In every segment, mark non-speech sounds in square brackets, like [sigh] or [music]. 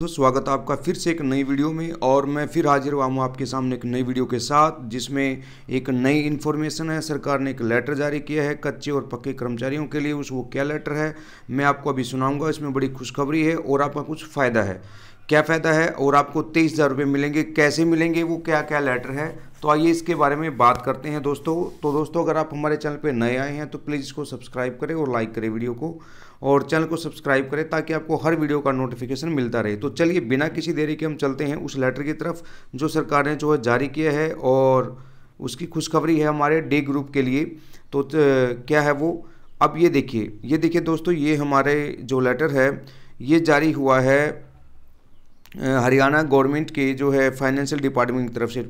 तो स्वागत आपका फिर से एक नई वीडियो में और मैं फिर हाजिर हुआ हूँ आपके सामने एक नई वीडियो के साथ जिसमें एक नई इन्फॉर्मेशन है सरकार ने एक लेटर जारी किया है कच्चे और पक्के कर्मचारियों के लिए उस वो क्या लेटर है मैं आपको अभी सुनाऊंगा इसमें बड़ी खुशखबरी है और आपका कुछ फ़ायदा है क्या फ़ायदा है और आपको तेईस हज़ार रुपये मिलेंगे कैसे मिलेंगे वो क्या क्या लेटर है तो आइए इसके बारे में बात करते हैं दोस्तों तो दोस्तों अगर आप हमारे चैनल पर नए आए हैं तो प्लीज़ इसको सब्सक्राइब करें और लाइक करें वीडियो को और चैनल को सब्सक्राइब करें ताकि आपको हर वीडियो का नोटिफिकेशन मिलता रहे तो चलिए बिना किसी देरी के हम चलते हैं उस लेटर की तरफ जो सरकार ने जो है जारी किया है और उसकी खुशखबरी है हमारे डे ग्रुप के लिए तो, तो क्या है वो अब ये देखिए ये देखिए दोस्तों ये हमारे जो लेटर है ये जारी हुआ है हरियाणा गवर्नमेंट के जो है फाइनेंशियल डिपार्टमेंट की तरफ से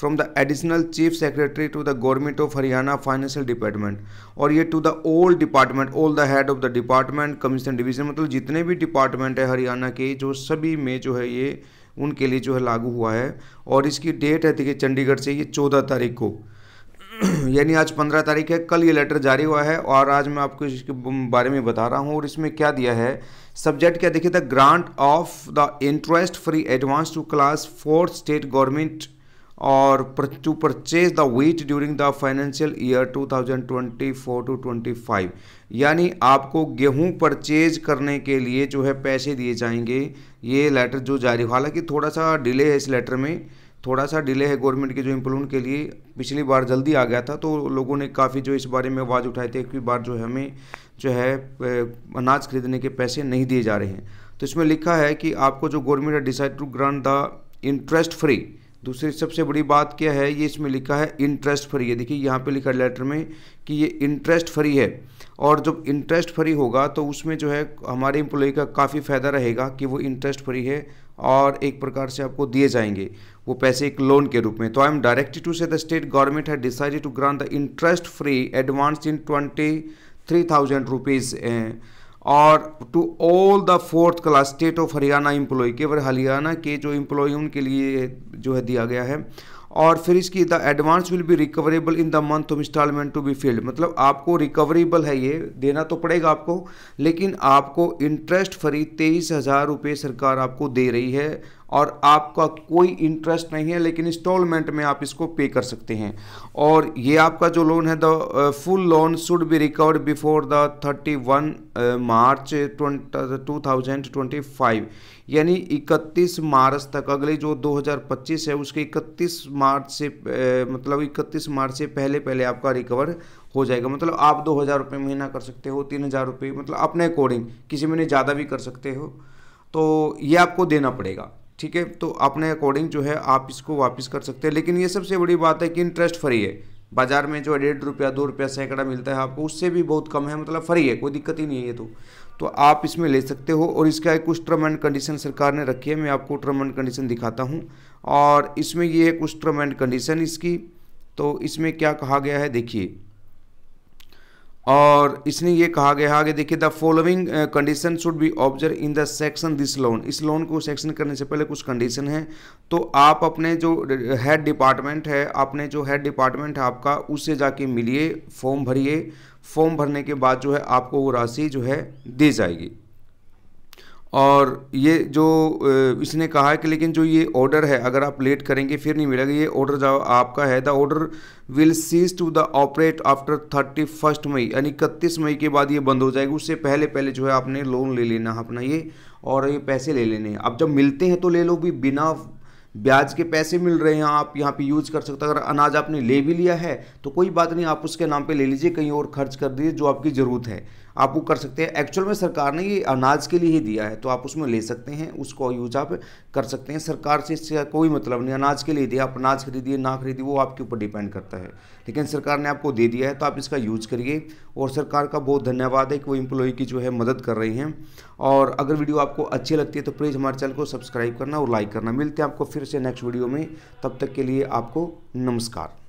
from the additional chief secretary to the government of Haryana financial department और ये to the old department all the head of the department commission division मतलब जितने भी डिपार्टमेंट है हरियाणा के जो सभी में जो है ये उनके लिए जो है लागू हुआ है और इसकी डेट है देखिए चंडीगढ़ से ये चौदह तारीख को [clears throat] यानी आज पंद्रह तारीख है कल ये लेटर जारी हुआ है और आज मैं आपको इसके बारे में बता रहा हूँ और इसमें क्या दिया है सब्जेक्ट क्या देखिए the grant of the interest free advance to class fourth state government और to purchase the wheat during the financial year 2024 to 25 यानी आपको गेहूं परचेज करने के लिए जो है पैसे दिए जाएंगे ये लेटर जो जारी हालांकि थोड़ा सा डिले है इस लेटर में थोड़ा सा डिले है गवर्नमेंट के जो इम्प्लूमेंट के लिए पिछली बार जल्दी आ गया था तो लोगों ने काफ़ी जो इस बारे में आवाज़ उठाई थी भी बार जो है हमें जो है अनाज खरीदने के पैसे नहीं दिए जा रहे हैं तो इसमें लिखा है कि आपको जो गवर्नमेंट है decide to grant the interest free दूसरी सबसे बड़ी बात क्या है ये इसमें लिखा है इंटरेस्ट फ्री है देखिए यहाँ पे लिखा है लेटर में कि ये इंटरेस्ट फ्री है और जब इंटरेस्ट फ्री होगा तो उसमें जो है हमारे एम्प्लॉय का काफ़ी फ़ायदा रहेगा कि वो इंटरेस्ट फ्री है और एक प्रकार से आपको दिए जाएंगे वो पैसे एक लोन के रूप में तो I am directed to say the state government है decided to grant the interest free advance in twenty three thousand rupees और to all the fourth class state of Haryana employ केवल हरियाणा के जो एम्प्लॉय उनके लिए जो है दिया गया है और फिर इसकी the advance will be recoverable in the month of instalment to be field मतलब आपको रिकवरेबल है ये देना तो पड़ेगा आपको लेकिन आपको इंटरेस्ट फ्री तेईस हज़ार रुपये सरकार आपको दे रही है और आपका कोई इंटरेस्ट नहीं है लेकिन इंस्टॉलमेंट में आप इसको पे कर सकते हैं और ये आपका जो लोन है the full loan should be recovered before the thirty one March two thousand twenty five यानी 31 मार्च तक अगले जो 2025 है उसके 31 मार्च से uh, मतलब 31 मार्च से पहले पहले आपका रिकवर हो जाएगा मतलब आप दो हज़ार रुपये महीना कर सकते हो तीन हज़ार रुपये मतलब अपने अकॉर्डिंग किसी महीने ज़्यादा भी कर सकते हो तो ये आपको देना पड़ेगा ठीक है तो अपने अकॉर्डिंग जो है आप इसको वापस कर सकते हैं लेकिन ये सबसे बड़ी बात है कि इंटरेस्ट फ्री है बाजार में जो डेढ़ रुपया दो रुपया सैकड़ा मिलता है आपको उससे भी बहुत कम है मतलब फ्री है कोई दिक्कत ही नहीं है तो तो आप इसमें ले सकते हो और इसका एक कुछ टर्म एंड कंडीशन सरकार ने रखी है मैं आपको टर्म एंड कंडीशन दिखाता हूँ और इसमें ये है कुछ टर्म एंड कंडीशन इसकी तो इसमें क्या कहा गया है देखिए और इसने ये कहा गया आगे देखिए the following condition should be observe in the section this loan इस लोन को सेक्शन करने से पहले कुछ कंडीशन है तो आप अपने जो हेड uh, डिपार्टमेंट है अपने जो हेड डिपार्टमेंट है आपका उससे जाके मिलिए फॉर्म भरिए फॉर्म भरने के बाद जो है आपको वो राशि जो है दी जाएगी और ये जो इसने कहा है कि लेकिन जो ये ऑर्डर है अगर आप लेट करेंगे फिर नहीं मिलेगा ये ऑर्डर जो आपका है the order will cease to the operate after thirty first May यानी इकतीस मई के बाद ये बंद हो जाएगी उससे पहले पहले जो है आपने लोन ले लेना अपना ये और ये पैसे ले लेने हैं अब जब मिलते हैं तो ले लो भी बिना ब्याज के पैसे मिल रहे हैं आप यहाँ पे यूज कर सकते हैं अगर अनाज आपने ले भी लिया है तो कोई बात नहीं आप उसके नाम पे ले लीजिए कहीं और खर्च कर दीजिए जो आपकी ज़रूरत है आप वो कर सकते हैं एक्चुअल में सरकार ने ये अनाज के लिए ही दिया है तो आप उसमें ले सकते हैं उसको यूज आप कर सकते हैं सरकार से इसका कोई मतलब नहीं अनाज के लिए दिया आप अनाज खरीदिए ना खरीदिए वो आपके ऊपर डिपेंड करता है लेकिन सरकार ने आपको दे दिया है तो आप इसका यूज करिए और सरकार का बहुत धन्यवाद है कि वो इम्प्लॉय की जो है मदद कर रही हैं और अगर वीडियो आपको अच्छी लगती है तो प्लीज़ हमारे चैनल को सब्सक्राइब करना और लाइक करना मिलते हैं आपको फिर से नेक्स्ट वीडियो में तब तक के लिए आपको नमस्कार